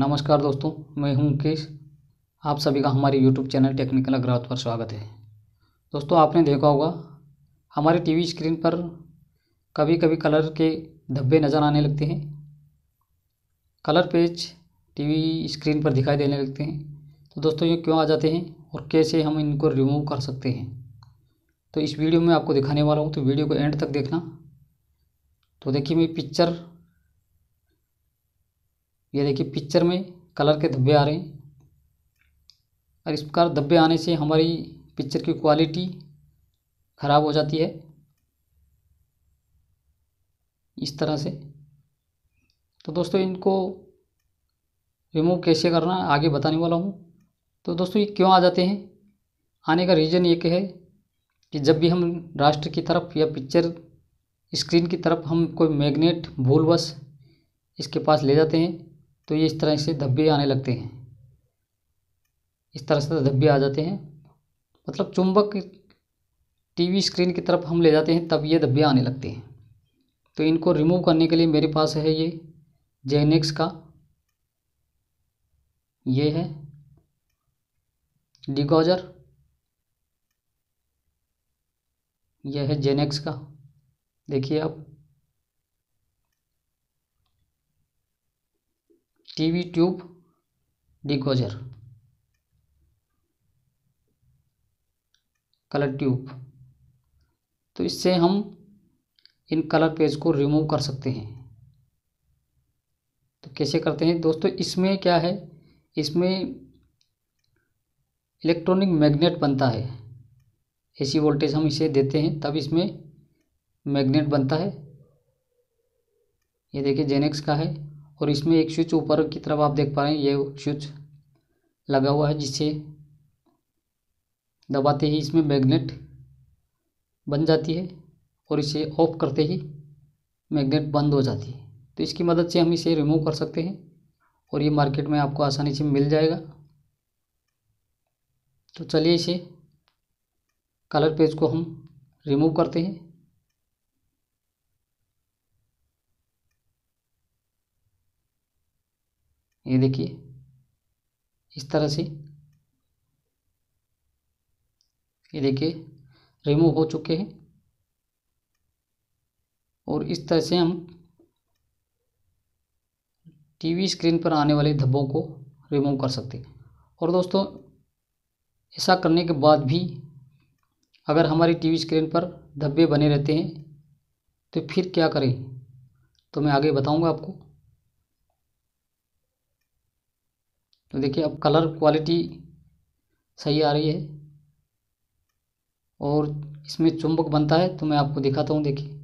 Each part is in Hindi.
नमस्कार दोस्तों मैं हूं मुकेश आप सभी का हमारे यूट्यूब चैनल टेक्निकल अग्रावत पर स्वागत है दोस्तों आपने देखा होगा हमारे टीवी स्क्रीन पर कभी कभी कलर के धब्बे नज़र आने लगते हैं कलर पेज टीवी स्क्रीन पर दिखाई देने लगते हैं तो दोस्तों ये क्यों आ जाते हैं और कैसे हम इनको रिमूव कर सकते हैं तो इस वीडियो में आपको दिखाने वाला हूँ तो वीडियो को एंड तक देखना तो देखिए मैं पिक्चर ये देखिए पिक्चर में कलर के धब्बे आ रहे हैं और इस प्रकार धब्बे आने से हमारी पिक्चर की क्वालिटी ख़राब हो जाती है इस तरह से तो दोस्तों इनको रिमूव कैसे करना आगे बताने वाला हूँ तो दोस्तों ये क्यों आ जाते हैं आने का रीज़न एक है कि जब भी हम राष्ट्र की तरफ या पिक्चर स्क्रीन की तरफ हम कोई मैग्नेट भूलवश इसके पास ले जाते हैं तो ये इस तरह से धब्बे आने लगते हैं इस तरह से धब्बे आ जाते हैं मतलब चुंबक टीवी स्क्रीन की तरफ हम ले जाते हैं तब ये धब्बे आने लगते हैं तो इनको रिमूव करने के लिए मेरे पास है ये जेनेक्स का ये है डिगोजर यह है जेनेक्स का देखिए आप टीवी ट्यूब डिगोजर कलर ट्यूब तो इससे हम इन कलर पेज को रिमूव कर सकते हैं तो कैसे करते हैं दोस्तों इसमें क्या है इसमें इलेक्ट्रॉनिक मैग्नेट बनता है एसी वोल्टेज हम इसे देते हैं तब इसमें मैग्नेट बनता है ये देखिए जेनेक्स का है और इसमें एक स्विच ऊपर की तरफ आप देख पा रहे हैं ये स्विच लगा हुआ है जिसे दबाते ही इसमें मैग्नेट बन जाती है और इसे ऑफ करते ही मैग्नेट बंद हो जाती है तो इसकी मदद से हम इसे रिमूव कर सकते हैं और ये मार्केट में आपको आसानी से मिल जाएगा तो चलिए इसे कलर पेज को हम रिमूव करते हैं ये देखिए इस तरह से ये देखिए रिमूव हो चुके हैं और इस तरह से हम टीवी स्क्रीन पर आने वाले धब्बों को रिमूव कर सकते हैं और दोस्तों ऐसा करने के बाद भी अगर हमारी टीवी स्क्रीन पर धब्बे बने रहते हैं तो फिर क्या करें तो मैं आगे बताऊंगा आपको तो देखिए अब कलर क्वालिटी सही आ रही है और इसमें चुंबक बनता है तो मैं आपको दिखाता हूँ देखिए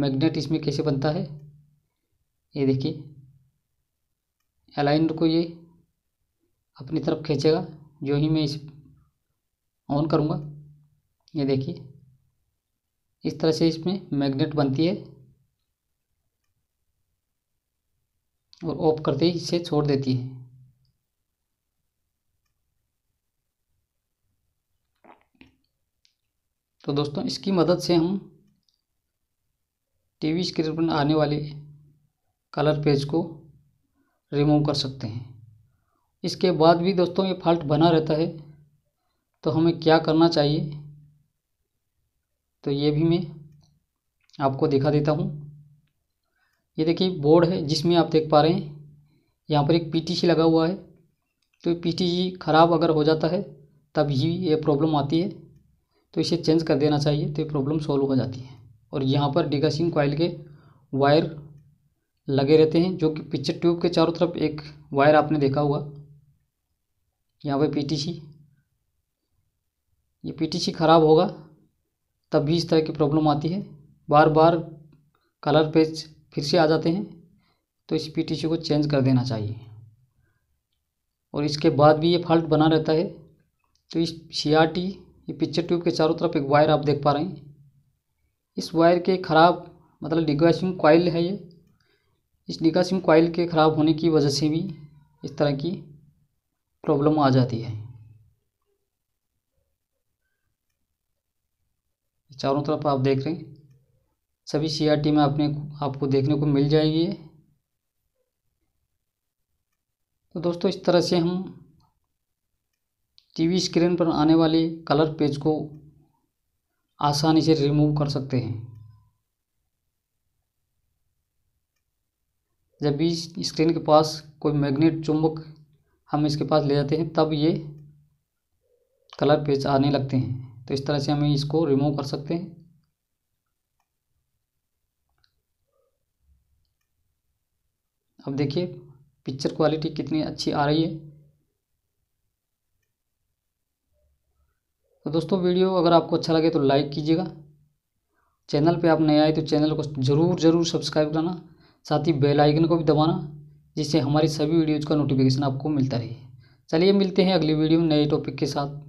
मैग्नेट इसमें कैसे बनता है ये देखिए अलाइनर को ये अपनी तरफ खींचेगा जो ही मैं इस ऑन करूँगा ये देखिए इस तरह से इसमें मैग्नेट बनती है और ऑफ करते ही इसे छोड़ देती है तो दोस्तों इसकी मदद से हम टीवी स्क्रीन पर आने वाले कलर पेज को रिमूव कर सकते हैं इसके बाद भी दोस्तों ये फॉल्ट बना रहता है तो हमें क्या करना चाहिए तो ये भी मैं आपको दिखा देता हूँ ये देखिए बोर्ड है जिसमें आप देख पा रहे हैं यहाँ पर एक पीटीसी लगा हुआ है तो पीटीसी ख़राब अगर हो जाता है तब ही ये प्रॉब्लम आती है तो इसे चेंज कर देना चाहिए तो ये प्रॉब्लम सॉल्व हो जाती है और यहाँ पर डिगासिंग कॉइल के वायर लगे रहते हैं जो कि पिक्चर ट्यूब के चारों तरफ एक वायर आपने देखा होगा यहाँ पर पीटीसी ये पीटीसी ख़राब होगा तब भी इस तरह की प्रॉब्लम आती है बार बार कलर पेज फिर से आ जाते हैं तो इस पीटीसी को चेंज कर देना चाहिए और इसके बाद भी ये फॉल्ट बना रहता है तो इस सीआरटी ये पिक्चर ट्यूब के चारों तरफ एक वायर आप देख पा रहे हैं इस वायर के ख़राब मतलब डिगासिम कॉइल है ये इस डिगासिम कॉयल के ख़राब होने की वजह से भी इस तरह की प्रॉब्लम आ जाती है चारों तरफ आप देख रहे हैं सभी सीआरटी में आपने आपको देखने को मिल जाएगी तो दोस्तों इस तरह से हम टीवी स्क्रीन पर आने वाले कलर पेज को आसानी से रिमूव कर सकते हैं जब भी स्क्रीन के पास कोई मैग्नेट चुंबक हम इसके पास ले जाते हैं तब ये कलर पेज आने लगते हैं तो इस तरह से हमें इसको रिमूव कर सकते हैं अब देखिए पिक्चर क्वालिटी कितनी अच्छी आ रही है तो दोस्तों वीडियो अगर आपको अच्छा लगे तो लाइक कीजिएगा चैनल पे आप नए आए तो चैनल को ज़रूर ज़रूर सब्सक्राइब करना साथ ही बेल आइकन को भी दबाना जिससे हमारी सभी वीडियोज़ का नोटिफिकेशन आपको मिलता रहे चलिए मिलते हैं अगली वीडियो में नए टॉपिक के साथ